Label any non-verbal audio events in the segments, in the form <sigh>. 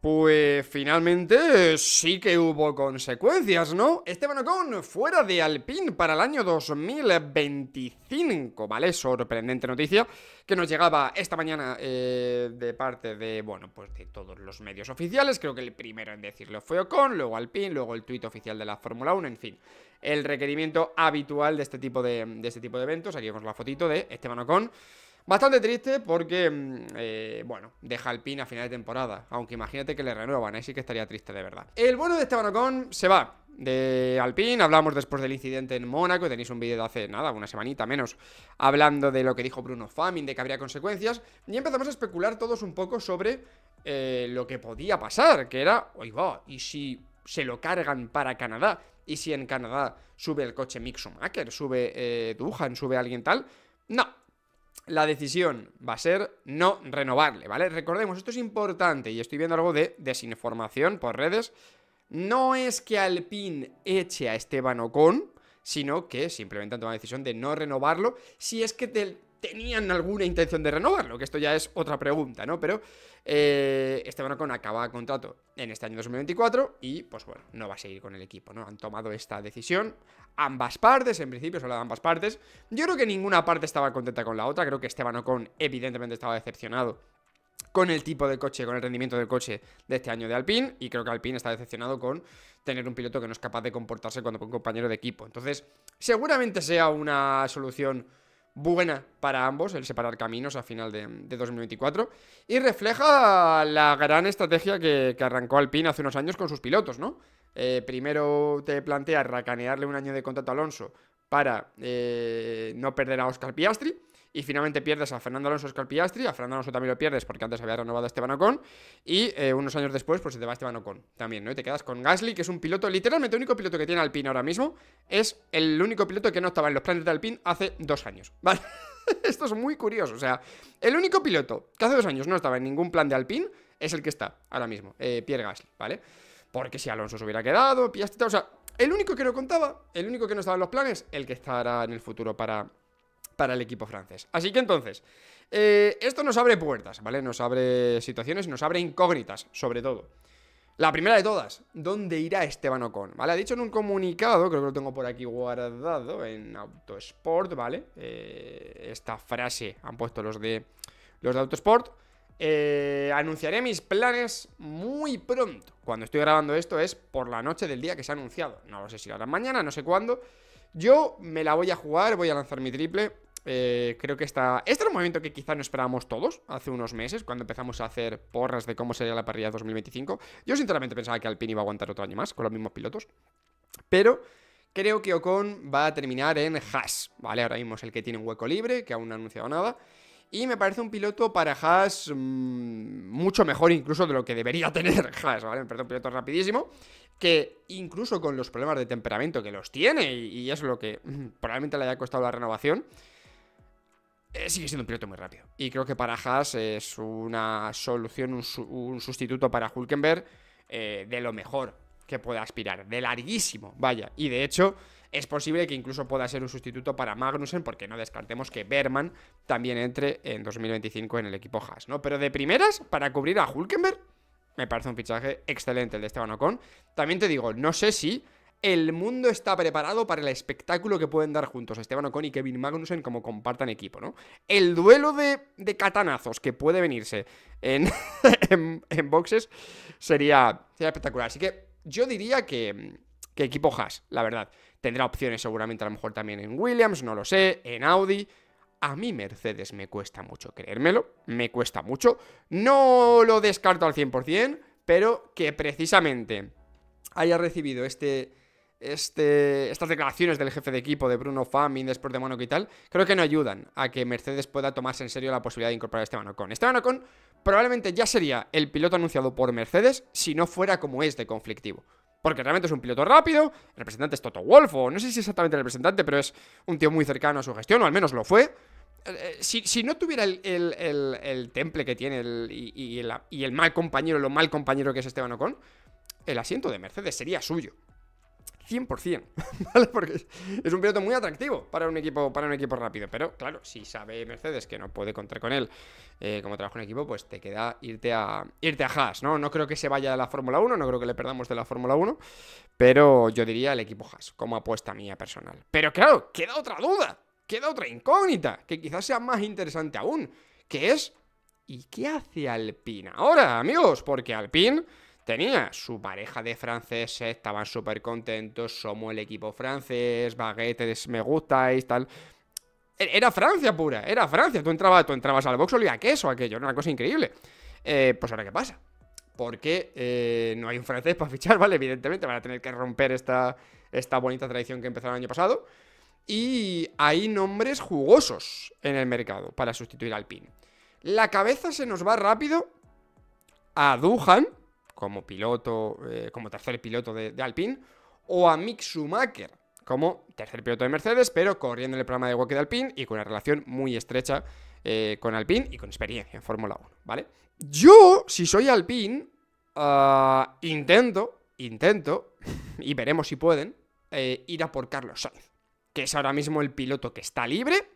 Pues finalmente sí que hubo consecuencias, ¿no? Esteban Ocon fuera de Alpine para el año 2025, ¿vale? Sorprendente noticia que nos llegaba esta mañana eh, de parte de, bueno, pues de todos los medios oficiales. Creo que el primero en decirlo fue Ocon, luego Alpine, luego el tuit oficial de la Fórmula 1, en fin. El requerimiento habitual de este tipo de, de, este tipo de eventos. Aquí vemos la fotito de Esteban Ocon. Bastante triste porque, mm, eh, bueno, deja al a final de temporada. Aunque imagínate que le renuevan, ahí sí que estaría triste de verdad. El bueno de Esteban Ocon se va de Alpine, hablamos después del incidente en Mónaco, tenéis un vídeo de hace nada, una semanita menos, hablando de lo que dijo Bruno Famin, de que habría consecuencias, y empezamos a especular todos un poco sobre eh, lo que podía pasar, que era, oiga, ¿y si se lo cargan para Canadá? ¿Y si en Canadá sube el coche Mixum sube eh, sube alguien tal? No, la decisión va a ser no renovarle, ¿vale? Recordemos, esto es importante y estoy viendo algo de desinformación por redes. No es que Alpine eche a Esteban Ocon, sino que simplemente han tomado la decisión de no renovarlo si es que te, tenían alguna intención de renovarlo, que esto ya es otra pregunta, ¿no? Pero eh, Esteban Ocon acaba contrato en este año 2024 y, pues bueno, no va a seguir con el equipo, ¿no? Han tomado esta decisión ambas partes, en principio solo de ambas partes. Yo creo que ninguna parte estaba contenta con la otra, creo que Esteban Ocon evidentemente estaba decepcionado con el tipo de coche, con el rendimiento del coche de este año de Alpine. Y creo que Alpine está decepcionado con tener un piloto que no es capaz de comportarse cuando un compañero de equipo. Entonces, seguramente sea una solución buena para ambos el separar caminos a final de, 2024 y refleja la gran estrategia que, arrancó Alpine hace unos años con sus pilotos, ¿no? Eh, primero te plantea racanearle un año de contrato a Alonso para eh, no perder a Oscar Piastri y finalmente pierdes a Fernando Alonso Scorpiastri, a Fernando Alonso también lo pierdes porque antes había renovado a Esteban Ocon y eh, unos años después pues se te va Esteban Ocon también, ¿no? Y te quedas con Gasly, que es un piloto, literalmente el único piloto que tiene Alpine ahora mismo, es el único piloto que no estaba en los planes de Alpine hace dos años, <laughs> ¿vale? Esto es muy curioso, o sea, el único piloto que hace dos años no estaba en ningún plan de Alpine es el que está ahora mismo, eh, Pierre Gasly, ¿vale? Porque si Alonso se hubiera quedado, Piastri, o sea, el único que no contaba, el único que no estaba en los planes, el que estará en el futuro para para el equipo francés. Así que entonces, eh, esto nos abre puertas, ¿vale? Nos abre situaciones, nos abre incógnitas, sobre todo. La primera de todas, ¿dónde irá Esteban Ocon? ¿Vale? Ha dicho en un comunicado, creo que lo tengo por aquí guardado en Autosport, ¿vale? Eh, esta frase han puesto los de, los de Autosport. Eh, anunciaré mis planes muy pronto. Cuando estoy grabando esto es por la noche del día que se ha anunciado. No lo sé si lo harán mañana, no sé cuándo. Yo me la voy a jugar, voy a lanzar mi triple eh, creo que está. Este era un movimiento que quizá no esperábamos todos hace unos meses, cuando empezamos a hacer porras de cómo sería la parrilla 2025. Yo sinceramente pensaba que Alpine iba a aguantar otro año más con los mismos pilotos. Pero creo que Ocon va a terminar en Haas, ¿vale? Ahora mismo es el que tiene un hueco libre, que aún no ha anunciado nada. Y me parece un piloto para Haas mm, mucho mejor incluso de lo que debería <laughs> tener Haas, ¿vale? Me un piloto rapidísimo que incluso con los problemas de temperamento que los tiene, y, es lo que mm, probablemente le haya costado la renovación, eh, sigue siendo un piloto muy rápido. Y creo que para Haas es una solución, un, sustituto para Hulkenberg eh, de lo mejor que pueda aspirar, de larguísimo, vaya. Y de hecho, es posible que incluso pueda ser un sustituto para Magnussen, porque no descartemos que Berman también entre en 2025 en el equipo Haas, ¿no? Pero de primeras, para cubrir a Hulkenberg, me parece un fichaje excelente el de Esteban Ocon. También te digo, no sé si el mundo está preparado para el espectáculo que pueden dar juntos Esteban Ocon y Kevin Magnussen como compartan equipo, ¿no? El duelo de, de catanazos que puede venirse en, <laughs> en, boxes sería, espectacular. Así que yo diría que, que equipo Haas, la verdad. Tendrá opciones seguramente a lo mejor también en Williams, no lo sé, en Audi. A mí Mercedes me cuesta mucho creérmelo, me cuesta mucho. No lo descarto al 100%, pero que precisamente haya recibido este este, estas declaraciones del jefe de equipo de Bruno Famin después de Mónaco y tal, creo que no ayudan a que Mercedes pueda tomarse en serio la posibilidad de incorporar a Esteban Ocon. Esteban Ocon probablemente ya sería el piloto anunciado por Mercedes si no fuera como es de conflictivo. Porque realmente es un piloto rápido, el representante es Toto Wolff, o no sé si es exactamente el representante, pero es un tío muy cercano a su gestión, o al menos lo fue. Eh, eh, si, no tuviera el, temple que tiene y, y, el, mal compañero, lo mal compañero que es Esteban Ocon, el asiento de Mercedes sería suyo. 100%, <laughs> ¿vale? Porque es un piloto muy atractivo para un equipo, para un equipo rápido. Pero claro, si sabe Mercedes que no puede contar con él eh, como trabajo en equipo, pues te queda irte a, irte a Haas, ¿no? No creo que se vaya de la Fórmula 1, no creo que le perdamos de la Fórmula 1, pero yo diría el equipo Haas, como apuesta mía personal. Pero claro, queda otra duda, queda otra incógnita, que quizás sea más interesante aún, que es ¿y qué hace Alpine ahora, amigos? Porque Alpine tenía su pareja de franceses, estaban súper contentos, somos el equipo francés, baguetes, me gustáis, tal. E-, era Francia pura, era Francia. Tú entrabas, tú entrabas al box, olía a queso, aquello, era una cosa increíble. Eh, pues ahora, ¿qué pasa? Porque eh, no hay un francés para fichar, <laughs> ¿vale? Evidentemente, van a tener que romper esta, esta bonita tradición que empezó el año pasado. Y hay nombres jugosos en el mercado para sustituir al PIN. La cabeza se nos va rápido a Duhan, como piloto, eh, como tercer piloto de, Alpine, o a Mick Schumacher como tercer piloto de Mercedes, pero corriendo en el programa de Walker de Alpine y con una relación muy estrecha eh, con Alpine y con experiencia en Fórmula 1, ¿vale? Yo, si soy Alpine, ah, intento, intento, <laughs> y veremos si pueden, eh, ir a por Carlos Sainz, que es ahora mismo el piloto que está libre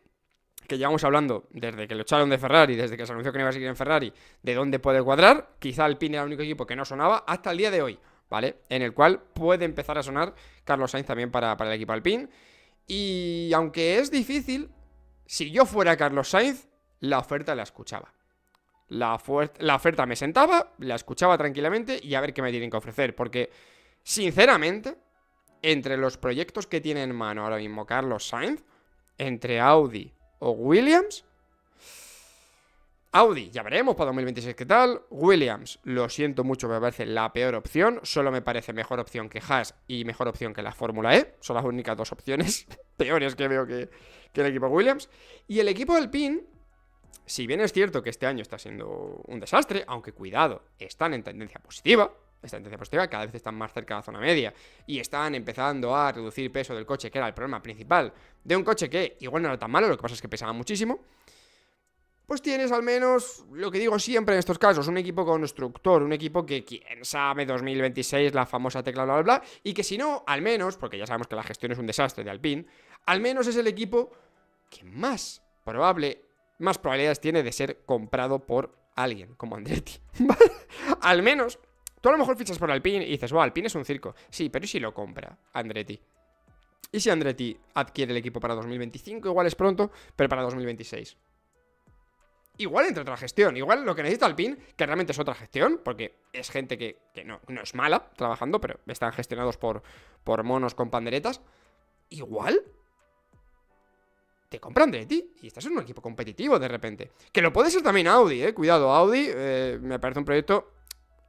que llevamos hablando desde que lo echaron de Ferrari, desde que se anunció que no iba a seguir en Ferrari, de dónde puede cuadrar, quizá Alpine era el único equipo que no sonaba hasta el día de hoy, ¿vale? En el cual puede empezar a sonar Carlos Sainz también para, el equipo Alpine. Y aunque es difícil, si yo fuera Carlos Sainz, la oferta la escuchaba. La, la oferta me sentaba, la escuchaba tranquilamente y a ver qué me tienen que ofrecer, porque sinceramente, entre los proyectos que tiene en mano ahora mismo Carlos Sainz, entre Audi, Williams. Audi, ya veremos para 2026 qué tal. Williams, lo siento mucho, me parece la peor opción. Solo me parece mejor opción que Haas y mejor opción que la Fórmula E. Son las únicas dos opciones <laughs> peores que veo que, el equipo Williams. Y el equipo del PIN si bien es cierto que este año está siendo un desastre, aunque cuidado, están en tendencia positiva, esta tendencia cada vez están más cerca de la zona media y están empezando a reducir peso del coche, que era el problema principal de un coche que igual no era tan malo, lo que pasa es que pesaba muchísimo. Pues tienes al menos, lo que digo siempre en estos casos, un equipo constructor, un equipo que quién sabe 2026, la famosa tecla bla bla bla, y que si no, al menos, porque ya sabemos que la gestión es un desastre de Alpine, al menos es el equipo que más probable, más probabilidades tiene de ser comprado por alguien como Andretti. <laughs> Al menos Tú a lo mejor fichas por Alpine y dices, wow, Alpine es un circo. Sí, pero ¿y si lo compra Andretti? ¿Y si Andretti adquiere el equipo para 2025? Igual es pronto, pero para 2026. Igual entre otra gestión. Igual lo que necesita Alpine, que realmente es otra gestión, porque es gente que, no, no, es mala trabajando, pero están gestionados por, por monos con panderetas. Igual te compra Andretti. y estás en un equipo competitivo de repente. Que lo puede ser también Audi, eh. Cuidado, Audi eh, me parece un proyecto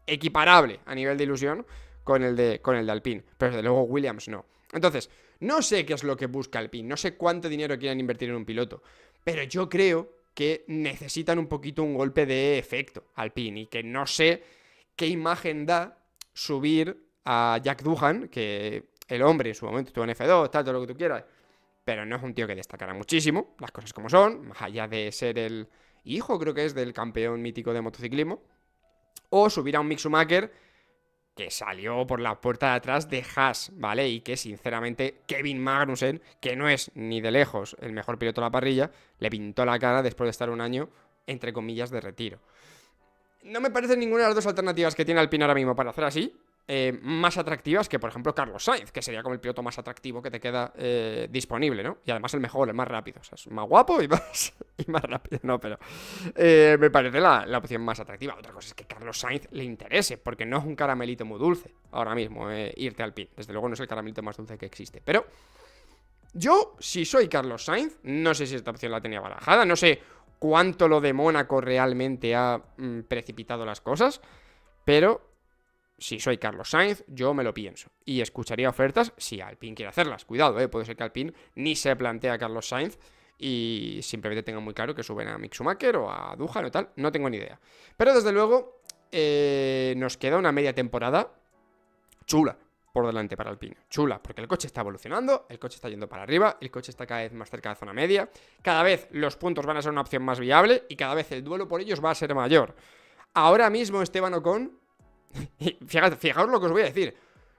equiparable a nivel de ilusión con el de, con el de Alpine, pero desde luego Williams no. Entonces, no sé qué es lo que busca Alpine, no sé cuánto dinero quieren invertir en un piloto, pero yo creo que necesitan un poquito un golpe de efecto Alpine y que no sé qué imagen da subir a Jack Duhan, que el hombre en su momento estuvo en F2, tal, todo lo que tú quieras, pero no es un tío que destacará muchísimo, las cosas como son, más allá de ser el hijo, creo que es, del campeón mítico de motociclismo o subir a un Mick Schumacher que salió por la puerta de atrás de Haas, ¿vale? Y que sinceramente Kevin Magnussen, que no es ni de lejos el mejor piloto de la parrilla, le pintó la cara después de estar un año, entre comillas, de retiro. No me parece ninguna de las dos alternativas que tiene Alpine ahora mismo para hacer así, eh, más atractivas que, por ejemplo, Carlos Sainz, que sería como el piloto más atractivo que te queda eh, disponible, ¿no? Y además el mejor, el más rápido. O sea, es más guapo y <laughs> más, y más rápido, ¿no? Pero eh, me parece la, opción más atractiva. Otra cosa es que Carlos Sainz le interese, porque no es un caramelito muy dulce ahora mismo irte al pin. Desde luego no es el caramelito más dulce que existe. Pero yo, si soy Carlos Sainz, no sé si esta opción la tenía barajada, no sé cuánto lo de Mónaco realmente ha mm, precipitado las cosas. Pero si soy Carlos Sainz, yo me lo pienso. Y escucharía ofertas si Alpine quiere hacerlas. Cuidado, ¿eh? puede ser que Alpine ni se plantea a Carlos Sainz y simplemente tenga muy claro que suben a Mick o a Duhan o tal. No tengo ni idea. Pero desde luego, eh, nos queda una media temporada chula por delante para Alpine. Chula, porque el coche está evolucionando, el coche está yendo para arriba, el coche está cada vez más cerca de la zona media, cada vez los puntos van a ser una opción más viable y cada vez el duelo por ellos va a ser mayor. Ahora mismo Esteban Ocon <laughs> fijaos, fijaos lo que os voy a decir.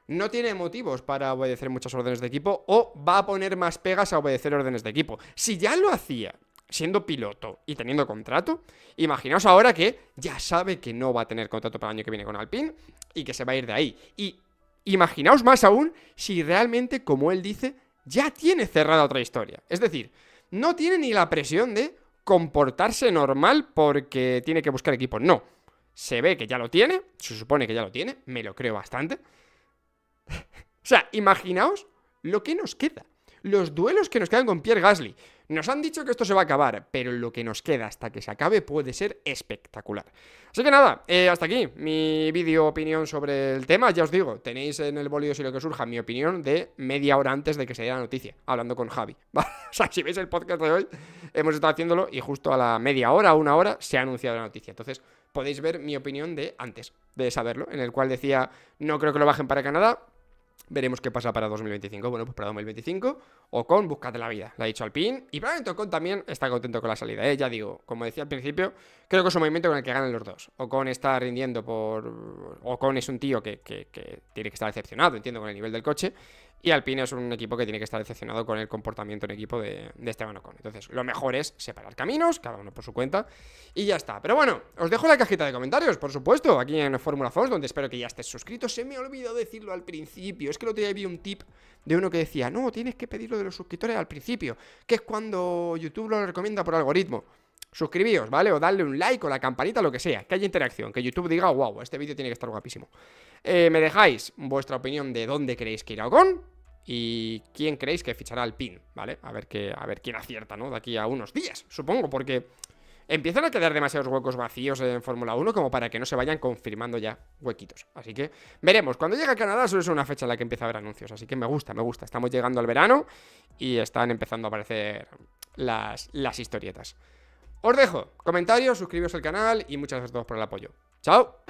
No tiene motivos para obedecer muchas órdenes de equipo o va a poner más pegas a obedecer órdenes de equipo. Si ya lo hacía siendo piloto y teniendo contrato, imaginaos ahora que ya sabe que no va a tener contrato para el año que viene con Alpine y que se va a ir de ahí. Y imaginaos más aún si realmente, como él dice, ya tiene cerrada otra historia. Es decir, no tiene ni la presión de comportarse normal porque tiene que buscar equipo, No se ve que ya lo tiene, se supone que ya lo tiene, me lo creo bastante. <laughs> o sea, imaginaos lo que nos queda, los duelos que nos quedan con Pierre Gasly. Nos han dicho que esto se va a acabar, pero lo que nos queda hasta que se acabe puede ser espectacular. Así que nada, eh, hasta aquí mi vídeo opinión sobre el tema. Ya os digo, tenéis en el bolio si lo que surja mi opinión de media hora antes de que se dé la noticia, hablando con Javi. <laughs> o sea, si veis el podcast de hoy, hemos estado haciéndolo y justo a la media hora, una hora, se ha anunciado la noticia. Entonces, podéis ver mi opinión de antes de saberlo, en el cual decía, no creo que lo bajen para Canadá, Veremos qué pasa para 2025. Bueno, pues para 2025, o Ocon, búscate la vida. lo ha dicho Alpine. Y probablemente Ocon también está contento con la salida. ¿eh? Ya digo, como decía al principio, creo que es un movimiento con el que ganan los dos. Ocon está rindiendo por. Ocon es un tío que tiene que estar decepcionado, entiendo, con el nivel del coche. Y Alpine es un equipo que tiene que estar decepcionado con el comportamiento en equipo de, Esteban Ocon. Entonces, lo mejor es separar caminos, cada uno por su cuenta, y ya está. Pero bueno, os dejo la cajita de comentarios, por supuesto, aquí en Fórmula Force, donde espero que ya estés suscrito. Se me ha olvidado decirlo al principio. Es que el otro día vi un tip de uno que decía, no, tienes que pedirlo de los suscriptores al principio, que es cuando YouTube lo recomienda por algoritmo suscribíos, ¿vale? O darle un like o la campanita, lo que sea, que haya interacción, que YouTube diga, wow, este vídeo tiene que estar guapísimo. Eh, me dejáis vuestra opinión de dónde creéis que irá Ocon y quién creéis que fichará al pin, ¿vale? A ver, que, a ver quién acierta, ¿no? De aquí a unos días, supongo, porque empiezan a quedar demasiados huecos vacíos en Fórmula 1 como para que no se vayan confirmando ya huequitos. Así que veremos. Cuando llega a Canadá suele es una fecha en la que empieza a haber anuncios. Así que me gusta, me gusta. Estamos llegando al verano y están empezando a aparecer las, las historietas. Os dejo. Comentarios, suscribiros al canal y muchas gracias a todos por el apoyo. ¡Chao!